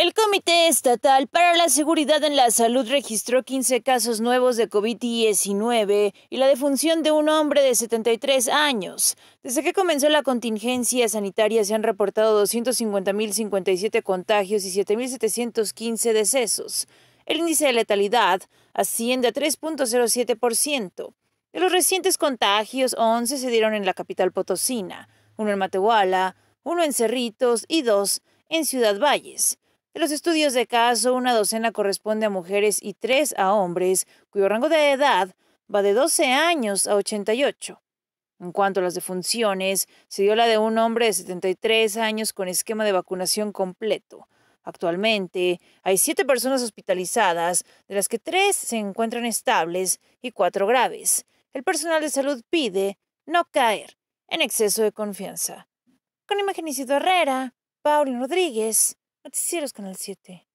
El Comité Estatal para la Seguridad en la Salud registró 15 casos nuevos de COVID-19 y la defunción de un hombre de 73 años. Desde que comenzó la contingencia sanitaria se han reportado 250.057 contagios y 7.715 decesos. El índice de letalidad asciende a 3.07%. De los recientes contagios, 11 se dieron en la capital potosina, uno en Matehuala, uno en Cerritos y dos en Ciudad Valles. De los estudios de caso, una docena corresponde a mujeres y tres a hombres, cuyo rango de edad va de 12 años a 88. En cuanto a las defunciones, se dio la de un hombre de 73 años con esquema de vacunación completo. Actualmente hay siete personas hospitalizadas, de las que tres se encuentran estables y cuatro graves. El personal de salud pide no caer en exceso de confianza. Con Imagen Herrera, Paulin Rodríguez, Noticieros Canal 7.